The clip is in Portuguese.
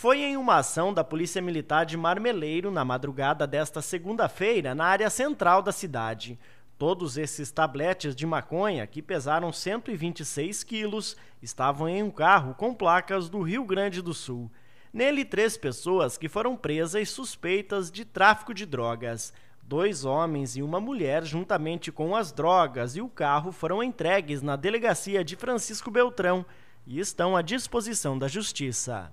foi em uma ação da Polícia Militar de Marmeleiro na madrugada desta segunda-feira na área central da cidade. Todos esses tabletes de maconha, que pesaram 126 quilos, estavam em um carro com placas do Rio Grande do Sul. Nele, três pessoas que foram presas suspeitas de tráfico de drogas. Dois homens e uma mulher, juntamente com as drogas e o carro, foram entregues na delegacia de Francisco Beltrão e estão à disposição da Justiça.